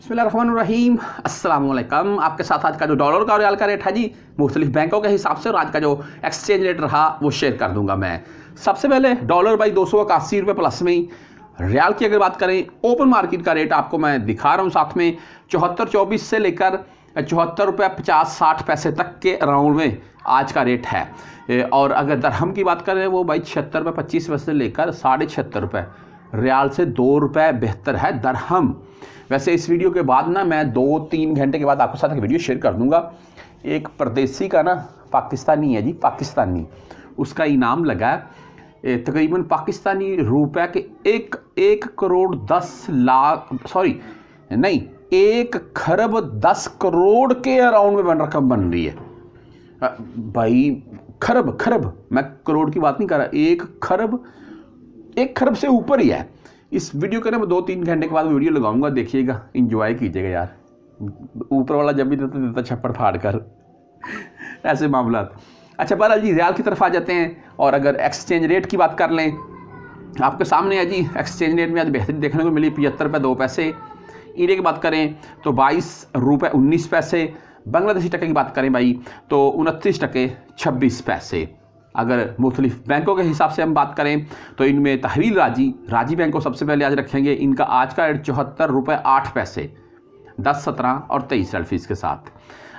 बसमीम अल्लाम आपके साथ आज का जो डॉलर का रियाल का रेट है जी मुख्तलिफ बैंकों के हिसाब से और आज का जो एक्सचेंज रेट रहा वो शेयर कर दूंगा मैं सबसे पहले डॉलर बाई दो सौ इक्यासी रुपये प्लस में ही रियाल की अगर बात करें ओपन मार्केट का रेट आपको मैं दिखा रहा हूँ साथ में चौहत्तर चौबीस से लेकर चौहत्तर रुपये पचास साठ पैसे तक के अराउंड में आज का रेट है और अगर दरहम की बात करें वो भाई छिहत्तर रुपये पच्चीस पैसे से लेकर साढ़े छिहत्तर रुपये रियाल से दो रुपए बेहतर है दरहम वैसे इस वीडियो के बाद ना मैं दो तीन घंटे के बाद आपके साथ एक वीडियो शेयर कर दूंगा एक परदेसी का ना पाकिस्तानी है जी पाकिस्तानी उसका इनाम लगा है तकरीबन पाकिस्तानी रुपए के एक एक करोड़ दस लाख सॉरी नहीं एक खरब दस करोड़ के अराउंड में बन रकम बन रही है भाई खरब खरब मैं करोड़ की बात नहीं कर रहा एक खरब एक खरब से ऊपर ही है इस वीडियो के ना मैं दो तीन घंटे के बाद वीडियो लगाऊंगा देखिएगा इंजॉय कीजिएगा यार ऊपर वाला जब भी देता देता छप्पड़ फाड़ कर ऐसे मामला अच्छा बहरहाल जी रियाल की तरफ आ जाते हैं और अगर एक्सचेंज रेट की बात कर लें आपके सामने है जी एक्सचेंज रेट में आज बेहतरी देखने को मिली पचहत्तर रुपये दो पैसे ईरे की बात करें तो बाईस रुपये उन्नीस पैसे बांग्लादेशी टके की बात करें भाई तो उनतीस टके छब्बीस पैसे अगर मुख्तलिफ बैंकों के हिसाब से हम बात करें तो इनमें तहवील राजी राजी बैंक को सबसे पहले आज रखेंगे इनका आज का रेट चौहत्तर रुपये आठ पैसे दस सत्रह और तेईस रेल फीस के साथ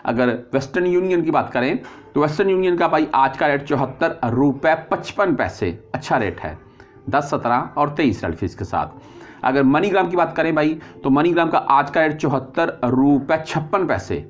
अगर वेस्टर्न यूनियन की बात करें तो वेस्टर्न यूनियन का भाई आज का रेट चौहत्तर रुपये पचपन पैसे अच्छा रेट है दस सत्रह और तेईस रेल फीस के साथ अगर मनीग्राम की बात करें भाई तो मनीग्राम का आज का रेट चौहत्तर रुपये छप्पन पैसे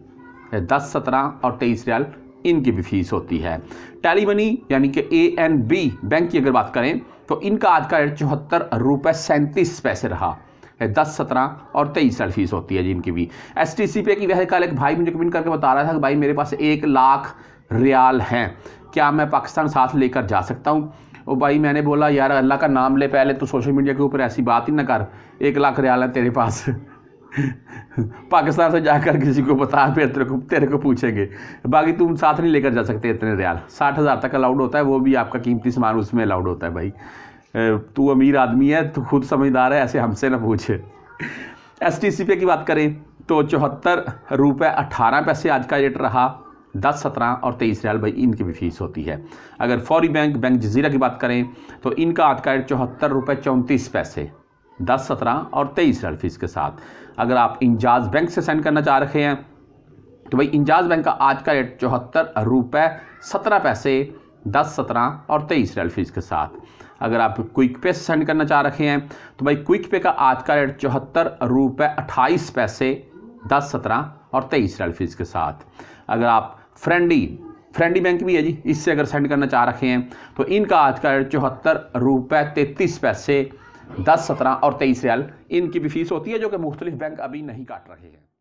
दस सत्रह और तेईस रियाल इनकी भी फीस होती है टैली मनी यानी कि ए एन बी बैंक की अगर बात करें तो इनका आज का रेट चौहत्तर रुपये सैंतीस पैसे रहा दस सत्रह और तेईस साल फीस होती है जिनकी भी एस टी सी पे की वह कल एक भाई मुझे कमेंट करके बता रहा था कि भाई मेरे पास एक लाख रियाल हैं क्या मैं पाकिस्तान साथ लेकर जा सकता हूँ और भाई मैंने बोला यार अल्लाह का नाम ले पहले तो सोशल मीडिया के ऊपर ऐसी बात ही ना कर एक लाख रियाल है तेरे पास पाकिस्तान से जाकर किसी को बता फिर तेरे को तेरे को पूछेंगे बाकी तुम साथ नहीं लेकर जा सकते इतने रियाल साठ हज़ार तक अलाउड होता है वो भी आपका कीमती सामान उसमें अलाउड होता है भाई तू अमीर आदमी है तू खुद समझदार है ऐसे हमसे ना पूछे एस टी सी पे की बात करें तो चौहत्तर रुपये अट्ठारह पैसे आज का रेट रहा दस सत्रह और तेईस रियाल भाई इनकी भी फीस होती है अगर फौरी बैंक बैंक जजीरा की बात करें तो इनका आज का रेट चौहत्तर रुपये चौंतीस पैसे दस सत्रह और तेईस रेड फीस के साथ अगर आप इंजाज बैंक से सेंड करना चाह रहे हैं तो भाई इंजाज बैंक का आज का रेट चौहत्तर रुपये सत्रह पैसे दस सत्रह और तेईस रेल फीस के साथ अगर आप क्विक पे सेंड करना चाह रहे हैं तो भाई क्विक पे का आज का रेट चौहत्तर रुपये अट्ठाईस पैसे दस सत्रह और तेईस रेल फीस के साथ अगर आप फ्रेंडी फ्रेंडी बैंक भी है जी इससे अगर सेंड करना चाह रहे हैं तो इनका आज का रेट चौहत्तर रुपये तैंतीस पैसे दस सत्रह और तेईस रियाल इनकी भी फीस होती है जो कि मुख्तलिफ बैंक अभी नहीं काट रहे हैं